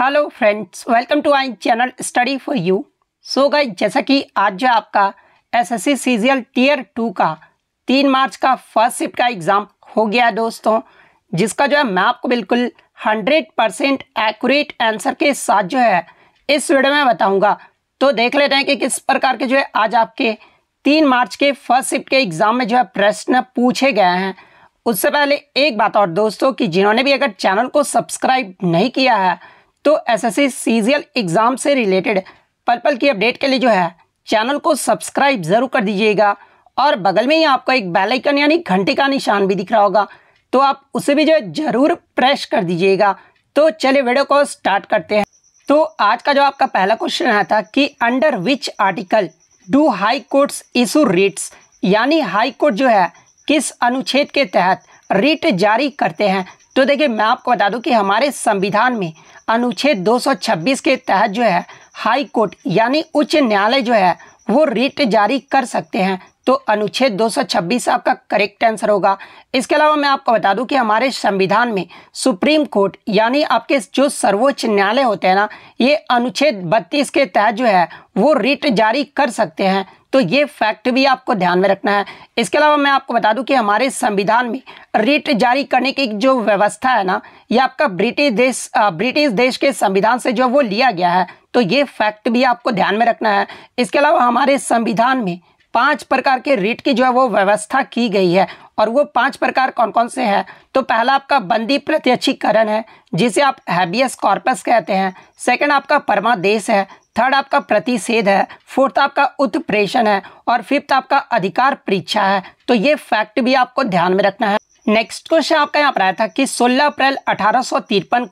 hello friends welcome to I channel study for you so guys जैसा कि आज जो आपका एसएससी सीजीएल टीयर टू का तीन मार्च का फर्स्ट शिफ्ट का एग्ज़ाम हो गया है दोस्तों जिसका जो है मैं आपको बिल्कुल हंड्रेड परसेंट एक्यूरेट आंसर के साथ जो है इस वीडियो में बताऊंगा तो देख लेते हैं कि किस प्रकार के जो है आज आपके तीन मार्च के फर्स्ट शिफ्ट के एग्ज़ाम में जो है प्रश्न पूछे गए हैं उससे पहले एक बात और दोस्तों कि जिन्होंने भी अगर चैनल को सब्सक्राइब नहीं किया है तो एसएससी सीजीएल एग्ज़ाम से रिलेटेड पल पल की अपडेट के लिए जो है चैनल को सब्सक्राइब ज़रूर कर दीजिएगा और बगल में ही आपको एक बेल आइकन यानी घंटे का निशान भी दिख रहा होगा तो आप उसे भी जो है ज़रूर प्रेस कर दीजिएगा तो चलिए वीडियो को स्टार्ट करते हैं तो आज का जो आपका पहला क्वेश्चन आया था कि under which article do high courts issue writs यानी हाई कोर्ट जो है किस अनुच्छेद के तहत रिट जारी करते हैं तो देखिए मैं आपको बता दूं कि हमारे संविधान में अनुच्छेद 226 के तहत जो है हाई कोर्ट यानी उच्च न्यायालय जो है वो रिट जारी कर सकते हैं तो अनुच्छेद 226 आपका करेक्ट आंसर होगा इसके अलावा मैं आपको बता दूं कि हमारे संविधान में सुप्रीम कोर्ट यानी आपके जो सर्वोच्च न्यायालय होते हैं ना ये अनुच्छेद 32 के तहत जो है वो रिट जारी कर सकते हैं तो ये फैक्ट भी आपको ध्यान में रखना है इसके अलावा मैं आपको बता दूं कि हमारे संविधान में रिट जारी करने की जो व्यवस्था है ना ये आपका ब्रिटिश देश ब्रिटिश देश के संविधान से जो वो लिया गया है तो ये फैक्ट भी आपको ध्यान में रखना है इसके अलावा हमारे संविधान में पांच प्रकार के रीट की जो है वो व्यवस्था की गई है और वो पांच प्रकार कौन कौन से हैं तो पहला आपका बंदी प्रत्यक्षीकरण है जिसे आप हैबियस कॉर्पस कहते हैं सेकंड आपका परमादेश है थर्ड आपका प्रतिषेध है फोर्थ आपका उत्प्रेषण है और फिफ्थ आपका अधिकार परीक्षा है तो ये फैक्ट भी आपको ध्यान में रखना है नेक्स्ट क्वेश्चन आपका यहाँ पर आया था कि सोलह अप्रैल अठारह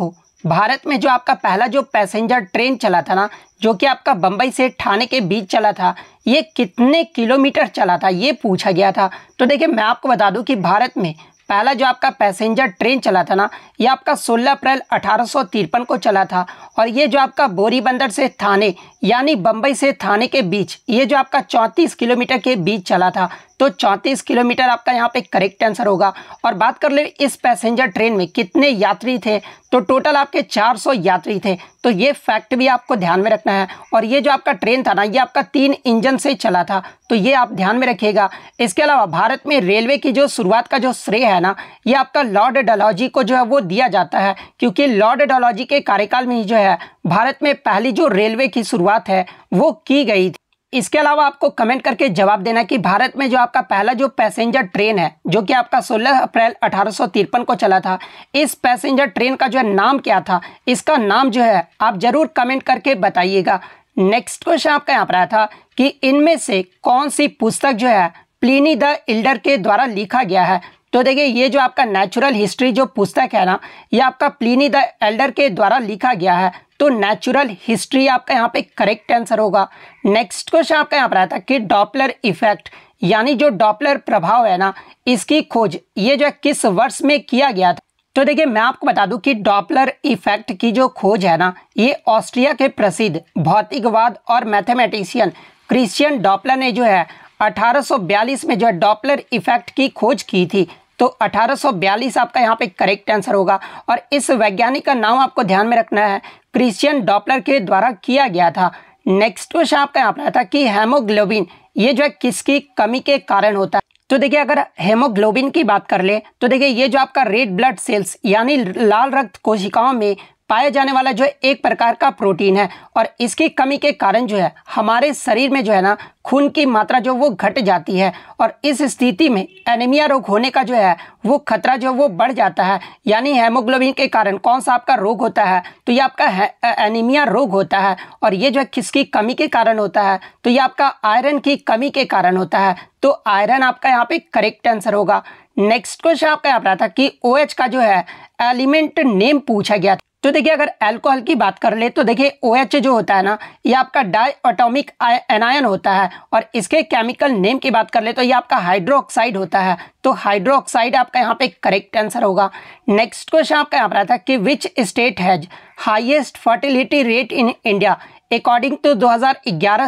को भारत में जो आपका पहला जो पैसेंजर ट्रेन चला था ना जो कि आपका बम्बई से ठाणे के बीच चला था ये कितने किलोमीटर चला था ये पूछा गया था तो देखिए मैं आपको बता दूं कि भारत में पहला जो आपका पैसेंजर ट्रेन चला था ना ये आपका 16 अप्रैल अठारह को चला था और ये जो आपका बोरी बंदर से थाने यानी बम्बई से थाने के बीच ये जो आपका 34 किलोमीटर के बीच चला था तो 34 किलोमीटर आपका यहाँ पे करेक्ट आंसर होगा और बात कर ले इस पैसेंजर ट्रेन में कितने यात्री थे तो टोटल आपके 400 यात्री थे तो ये फैक्ट भी आपको ध्यान में रखना है और ये जो आपका ट्रेन था ना ये आपका तीन इंजन से चला था तो ये आप ध्यान में रखिएगा इसके अलावा भारत में रेलवे की जो शुरुआत का जो श्रेय है ना ये आपका लॉर्ड डलॉजी को जो है वो दिया जाता है क्योंकि लॉर्ड डलॉजी के कार्यकाल में ही जो है भारत में पहली जो रेलवे की शुरुआत है वो की गई थी इसके अलावा आपको कमेंट करके जवाब देना कि भारत में जो आपका पहला जो पैसेंजर ट्रेन है जो कि आपका 16 अप्रैल अठारह को चला था इस पैसेंजर ट्रेन का जो है नाम क्या था इसका नाम जो है आप ज़रूर कमेंट करके बताइएगा नेक्स्ट क्वेश्चन आपका यहाँ पर आया था कि इनमें से कौन सी पुस्तक जो है प्लीनी द इल्डर के द्वारा लिखा गया है तो देखिए ये जो आपका नेचुरल हिस्ट्री जो पुस्तक है ना ये आपका प्लीनी द एल्डर के द्वारा लिखा गया है तो नेचुरल हिस्ट्री आपका यहाँ पे करेक्ट आंसर होगा नेक्स्ट क्वेश्चन आपका यहाँ पर आया था कि डॉपलर इफेक्ट यानी जो डॉपलर प्रभाव है ना इसकी खोज ये जो है किस वर्ष में किया गया था तो देखिए मैं आपको बता दूं कि डॉपलर इफेक्ट की जो खोज है ना ये ऑस्ट्रिया के प्रसिद्ध भौतिकवाद और मैथमेटिशियन क्रिश्चियन डॉपलर ने जो है 1842 में जो है डॉपलर इफेक्ट की खोज की थी तो 1842 आपका यहाँ पे करेक्ट आंसर होगा और इस वैज्ञानिक का नाम आपको ध्यान में रखना है क्रिश्चियन डॉपलर के द्वारा किया गया था नेक्स्ट क्वेश्चन आपका यहाँ पर आया था कि हेमोग्लोबिन ये जो है किसकी कमी के कारण होता है तो देखिए अगर हेमोग्लोबिन की बात कर ले तो देखिए ये जो आपका रेड ब्लड सेल्स यानी लाल रक्त कोशिकाओं में पाया जाने वाला जो एक प्रकार का प्रोटीन है और इसकी कमी के कारण जो है हमारे शरीर में जो है ना खून की मात्रा जो वो घट जाती है और इस स्थिति में एनीमिया रोग होने का जो है वो खतरा जो वो बढ़ जाता है यानी हेमोग्लोबिन के कारण कौन सा आपका रोग होता है तो ये आपका एनीमिया रोग होता है और ये जो है किसकी कमी के कारण होता है तो ये आपका आयरन की कमी के कारण होता है तो आयरन आपका यहाँ पे करेक्ट आंसर होगा नेक्स्ट क्वेश्चन आपका यहाँ पर था कि ओ OH का जो है एलिमेंट नेम पूछा गया था तो देखिए अगर एल्कोहल की बात कर ले तो देखिए ओ OH जो होता है ना ये आपका डाई ऑटोमिक एनायन होता है और इसके केमिकल नेम की बात कर ले तो ये आपका हाइड्रोक्साइड होता है तो हाइड्रोक्साइड आपका यहाँ पे करेक्ट आंसर होगा नेक्स्ट क्वेश्चन आपका यहाँ पर आता है कि which state has highest fertility rate in India according to दो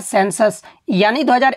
सेंसस यानी दो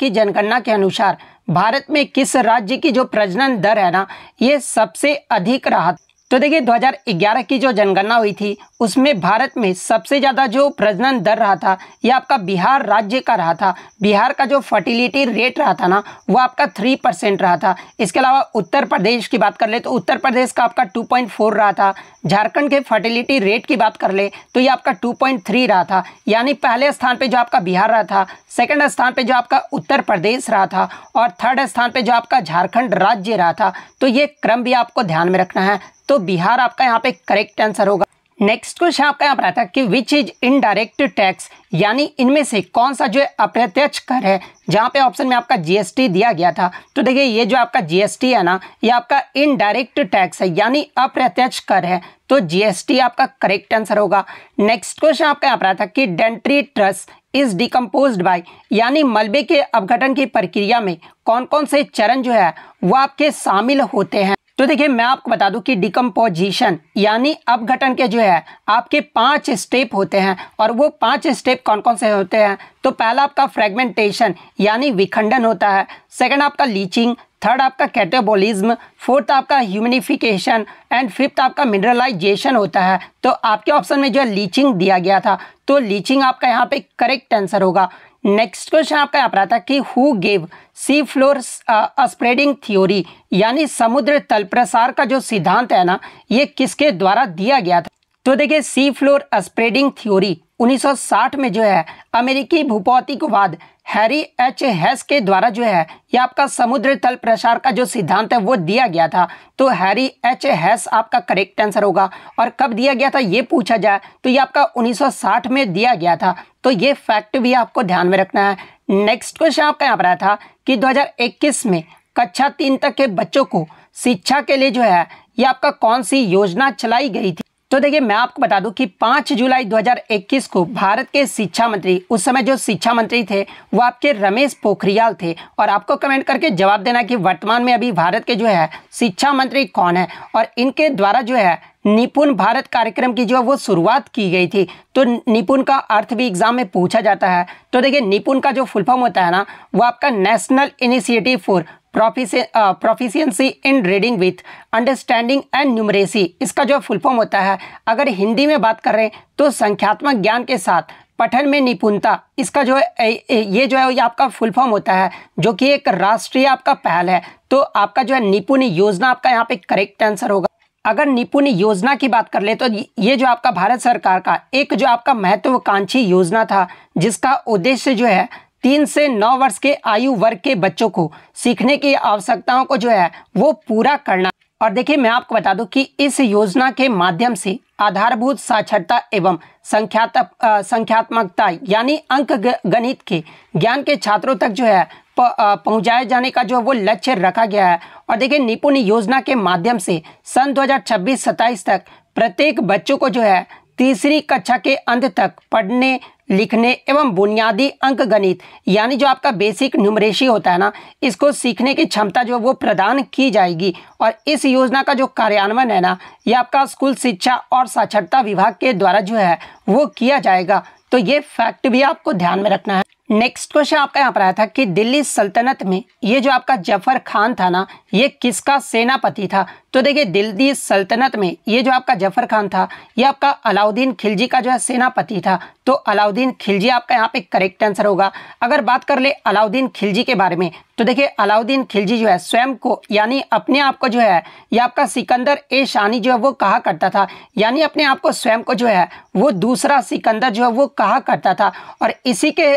की जनगणना के अनुसार भारत में किस राज्य की जो प्रजनन दर है ना ये सबसे अधिक रहा तो देखिए 2011 की जो जनगणना हुई थी उसमें भारत में सबसे ज़्यादा जो प्रजनन दर रहा था ये आपका बिहार राज्य का रहा था बिहार का जो फर्टिलिटी रेट रहा था ना वो आपका थ्री परसेंट रहा था इसके अलावा उत्तर प्रदेश की बात कर ले तो उत्तर प्रदेश का आपका टू पॉइंट फोर रहा था झारखंड के फर्टिलिटी रेट की बात कर ले तो ये आपका टू पॉइंट थ्री रहा था यानी पहले स्थान पर जो आपका बिहार रहा था सेकेंड स्थान पर जो आपका उत्तर प्रदेश रहा था और थर्ड स्थान पर जो आपका झारखंड राज्य रहा था तो ये क्रम भी आपको ध्यान में रखना है तो बिहार आपका यहाँ पे करेक्ट आंसर होगा नेक्स्ट क्वेश्चन आपका यहाँ पर आता है कि विच इज इनडायरेक्ट टैक्स यानी इनमें से कौन सा जो है अप्रत्यक्ष कर है जहाँ पे ऑप्शन में आपका जीएसटी दिया गया था तो देखिए ये जो आपका जीएसटी है ना ये आपका इनडायरेक्ट टैक्स है यानी अप्रत्यक्ष कर है तो जीएसटी आपका करेक्ट आंसर होगा नेक्स्ट क्वेश्चन आपका यहाँ पर आता कि detritus is decompose by यानी मलबे के अपघटन की प्रक्रिया में कौन कौन से चरण जो है वो आपके शामिल होते हैं तो देखिए मैं आपको बता दूं कि डिकम्पोजिशन यानी अपघटन के जो है आपके पांच स्टेप होते हैं और वो पांच स्टेप कौन कौन से होते हैं तो पहला आपका फ्रेगमेंटेशन यानी विखंडन होता है सेकंड आपका लीचिंग थर्ड आपका कैटेबोलिज्म फोर्थ आपका ह्यूमिनिफिकेशन एंड फिफ्थ आपका मिनरलाइजेशन होता है तो आपके ऑप्शन में जो है लीचिंग दिया गया था तो लीचिंग आपका यहाँ पे करेक्ट आंसर होगा नेक्स्ट क्वेश्चन आपका यहाँ पर आता कि who gave sea floor spreading theory यानी समुद्र तल प्रसार का जो सिद्धांत है ना ये किसके द्वारा दिया गया था तो देखिए सी फ्लोर स्प्रेडिंग थ्योरी 1960 में जो है अमेरिकी भूभौतिकवाद हैरी एच हैस के द्वारा जो है यह आपका समुद्र तल प्रसार का जो सिद्धांत है वो दिया गया था तो हैरी एच हैस आपका करेक्ट आंसर होगा और कब दिया गया था ये पूछा जाए तो ये आपका 1960 में दिया गया था तो ये फैक्ट भी आपको ध्यान में रखना है नेक्स्ट क्वेश्चन आपका यहाँ पर आया था कि 2021 में कक्षा तीन तक के बच्चों को शिक्षा के लिए जो है ये आपका कौन सी योजना चलाई गई थी तो देखिए मैं आपको बता दूं कि 5 जुलाई 2021 को भारत के शिक्षा मंत्री उस समय जो शिक्षा मंत्री थे वो आपके रमेश पोखरियाल थे और आपको कमेंट करके जवाब देना कि वर्तमान में अभी भारत के जो है शिक्षा मंत्री कौन है और इनके द्वारा जो है निपुण भारत कार्यक्रम की जो है वो शुरुआत की गई थी तो निपुण का अर्थ भी एग्जाम में पूछा जाता है तो देखिए निपुण का जो फुल फॉर्म होता है ना वो आपका national initiative for proficiency in reading with understanding and numeracy इसका जो फुल फॉर्म होता है अगर हिंदी में बात करें तो संख्यात्मक ज्ञान के साथ पठन में निपुणता इसका जो है ये जो है ये आपका फुल फॉर्म होता है जो कि एक राष्ट्रीय आपका पहल है तो आपका जो है निपुण योजना आपका यहाँ पे करेक्ट आंसर होगा अगर निपुण योजना की बात कर ले तो ये जो आपका भारत सरकार का एक जो आपका महत्वाकांक्षी योजना था जिसका उद्देश्य जो है तीन से नौ वर्ष के आयु वर्ग के बच्चों को सीखने की आवश्यकताओं को जो है वो पूरा करना और देखिए मैं आपको बता दूं कि इस योजना के माध्यम से आधारभूत साक्षरता एवं संख्यात्मक संख्यात्मकता यानी अंक गणित के ज्ञान के छात्रों तक जो है पहुंचाए जाने का जो वो लक्ष्य रखा गया है और देखिए निपुण योजना के माध्यम से सन 2026-27 तक प्रत्येक बच्चों को जो है तीसरी कक्षा के अंत तक पढ़ने लिखने एवं बुनियादी अंक गणित यानी जो आपका बेसिक न्यूमरेशी होता है ना इसको सीखने की क्षमता जो वो प्रदान की जाएगी और इस योजना का जो कार्यान्वयन है ना ये आपका स्कूल शिक्षा और साक्षरता विभाग के द्वारा जो है वो किया जाएगा तो ये फैक्ट भी आपको ध्यान में रखना है नेक्स्ट क्वेश्चन आपका यहाँ पर आया था कि दिल्ली सल्तनत में ये जो आपका जफर खान था ना ये किसका सेनापति था तो देखिए दिल्ली सल्तनत में ये जो आपका जफर खान था ये आपका अलाउद्दीन खिलजी का जो है सेनापति था तो अलाउद्दीन खिलजी आपका यहाँ पे करेक्ट आंसर होगा अगर बात कर ले अलाउद्दीन खिलजी के बारे में तो देखिए अलाउद्दीन खिलजी जो है स्वयं को यानी अपने आप को जो है ये आपका सिकंदर ए शानी जो है वो कहा करता था यानी अपने आप को स्वयं को जो है वो दूसरा सिकंदर जो है वो कहा करता था और इसी के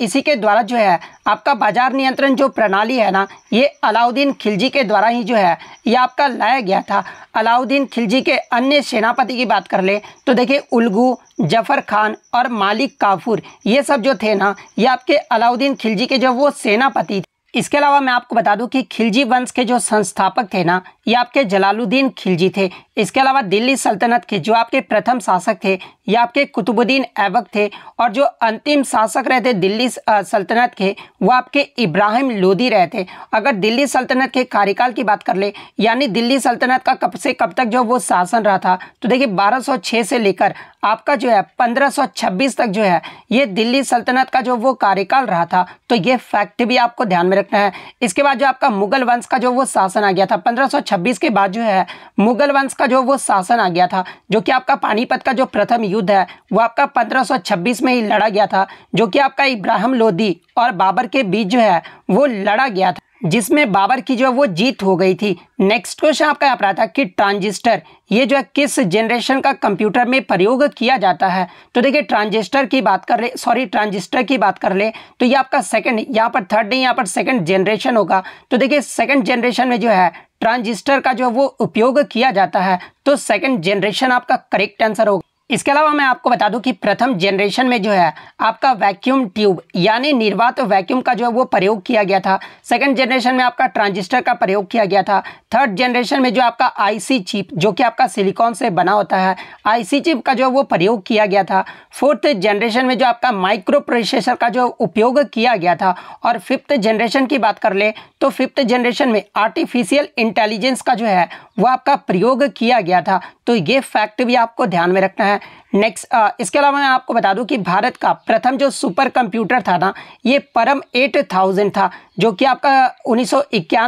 इसी के द्वारा जो है आपका बाजार नियंत्रण जो प्रणाली है ना ये अलाउद्दीन खिलजी के द्वारा ही जो है ये आपका लाया गया था अलाउद्दीन खिलजी के अन्य सेनापति की बात कर ले तो देखिए उलगू जफर खान और मालिक काफूर ये सब जो थे ना ये आपके अलाउद्दीन खिलजी के जो वो सेनापति इसके अलावा मैं आपको बता दूं कि खिलजी वंश के जो संस्थापक थे ना ये आपके जलालुद्दीन खिलजी थे इसके अलावा दिल्ली सल्तनत के जो आपके प्रथम शासक थे ये आपके कुतुबुद्दीन ऐबक थे और जो अंतिम शासक रहे थे दिल्ली सल्तनत के वो आपके इब्राहिम लोदी रहे थे अगर दिल्ली सल्तनत के कार्यकाल की बात कर ले यानी दिल्ली सल्तनत का कब से कब तक जो वो शासन रहा था तो देखिए बारह से लेकर आपका जो है पंद्रह तक जो है ये दिल्ली सल्तनत का जो वो कार्यकाल रहा था तो ये फैक्ट भी आपको ध्यान में रखना है इसके बाद जो आपका मुगल वंश का जो वो शासन आ गया था 1526 के बाद जो है मुगल वंश का जो वो शासन आ गया था जो कि आपका पानीपत का जो प्रथम युद्ध है वो आपका 1526 में ही लड़ा गया था जो कि आपका इब्राहिम लोदी और बाबर के बीच जो है वो लड़ा गया था जिसमें बाबर की जो है वो जीत हो गई थी नेक्स्ट क्वेश्चन आपका यहाँ पर आता है कि ट्रांजिस्टर ये जो है किस जनरेशन का कंप्यूटर में प्रयोग किया जाता है तो देखिए ट्रांजिस्टर की बात कर ले सॉरी ट्रांजिस्टर की बात कर ले तो ये आपका सेकंड यहाँ पर थर्ड नहीं यहाँ पर सेकंड जनरेशन होगा तो देखिए सेकंड जनरेशन में जो है ट्रांजिस्टर का जो है वो उपयोग किया जाता है तो सेकंड जनरेशन आपका करेक्ट आंसर होगा इसके अलावा मैं आपको बता दूं कि प्रथम जनरेशन में जो है आपका वैक्यूम ट्यूब यानी निर्वात वैक्यूम का जो है वो प्रयोग किया गया था सेकंड जनरेशन में आपका ट्रांजिस्टर का प्रयोग किया गया था थर्ड जनरेशन में जो आपका आईसी चिप जो कि आपका सिलिकॉन से बना होता है आईसी चिप का जो है वो प्रयोग किया गया था फोर्थ जनरेशन में जो आपका माइक्रो प्रोसेसर का जो उपयोग किया गया था और फिफ्थ जनरेशन की बात कर ले तो फिफ्थ जनरेशन में आर्टिफिशियल इंटेलिजेंस का जो है वो आपका प्रयोग किया गया था तो ये फैक्ट भी आपको ध्यान में रखना है नेक्स्ट uh, इसके अलावा मैं आपको बता दूं कि भारत का प्रथम जो सुपर कंप्यूटर था ना ये परम 8000 था जो कि आपका उन्नीस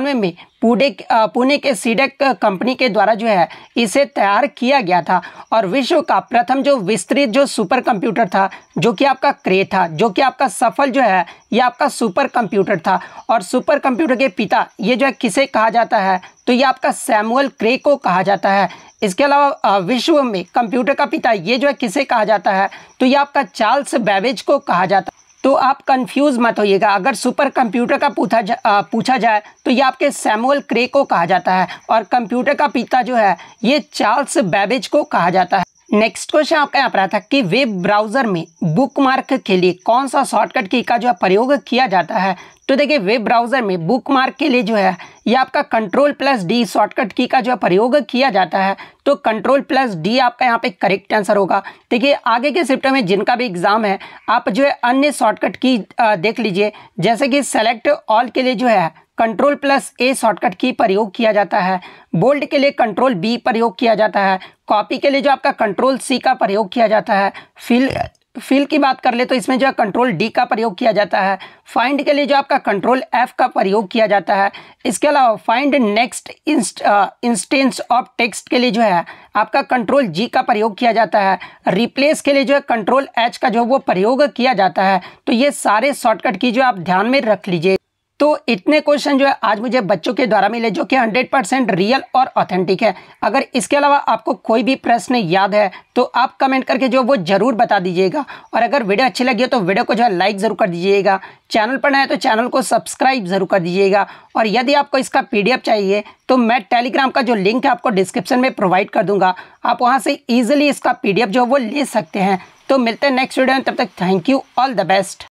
में पुणे uh, पुणे के सीडेक कंपनी e के द्वारा जो है इसे तैयार किया गया था और विश्व का प्रथम जो विस्तृत जो सुपर कंप्यूटर था जो कि आपका क्रे था जो कि आपका सफल जो है ये आपका सुपर कंप्यूटर था और सुपर कंप्यूटर के पिता ये जो है किसे कहा जाता है तो ये आपका सैमुअल क्रे को कहा जाता है इसके अलावा विश्व में कंप्यूटर का पिता ये जो है किसे कहा जाता है तो ये आपका चार्ल्स बैबेज को कहा जाता है तो आप कंफ्यूज मत होइएगा अगर सुपर कंप्यूटर का पूछा जा, पूछा जाए तो ये आपके सैमुअल क्रे को कहा जाता है और कंप्यूटर का पिता जो है ये चार्ल्स बैबेज को कहा जाता है नेक्स्ट क्वेश्चन आपका यहाँ पर आया था कि वेब ब्राउज़र में बुकमार्क के लिए कौन सा शॉर्टकट की का जो है प्रयोग किया जाता है तो देखिए वेब ब्राउज़र में बुकमार्क के लिए जो है या आपका कंट्रोल प्लस डी शॉर्टकट की का जो प्रयोग किया जाता है तो कंट्रोल प्लस डी आपका यहाँ पे करेक्ट आंसर होगा देखिए आगे के शिफ्ट में जिनका भी एग्ज़ाम है आप जो है अन्य शॉर्टकट की देख लीजिए जैसे कि सेलेक्ट ऑल के लिए जो है कंट्रोल प्लस ए शॉर्टकट की प्रयोग किया जाता है बोल्ड के लिए कंट्रोल बी प्रयोग किया जाता है कॉपी के लिए जो आपका कंट्रोल सी का प्रयोग किया जाता है फिल फिल की बात कर ले तो इसमें जो है कंट्रोल डी का प्रयोग किया जाता है फाइंड के लिए जो आपका कंट्रोल एफ का प्रयोग किया जाता है इसके अलावा find next instance of text के लिए जो है आपका कंट्रोल जी का प्रयोग किया जाता है रिप्लेस के लिए जो है कंट्रोल एच का जो है वो प्रयोग किया जाता है तो ये सारे शॉर्टकट की जो आप ध्यान में रख लीजिए तो इतने क्वेश्चन जो है आज मुझे बच्चों के द्वारा मिले जो कि 100 परसेंट रियल और ऑथेंटिक है अगर इसके अलावा आपको कोई भी प्रश्न याद है तो आप कमेंट करके जो वो ज़रूर बता दीजिएगा और अगर वीडियो अच्छी लगी हो तो वीडियो को जो है लाइक ज़रूर कर दीजिएगा चैनल पर नए है तो चैनल को सब्सक्राइब ज़रूर कर दीजिएगा और यदि आपको इसका पी चाहिए तो मैं टेलीग्राम का जो लिंक है आपको डिस्क्रिप्शन में प्रोवाइड कर दूंगा आप वहाँ से ईजिली इसका पी जो है वो ले सकते हैं तो मिलते हैं नेक्स्ट वीडियो में तब तक thank you all the best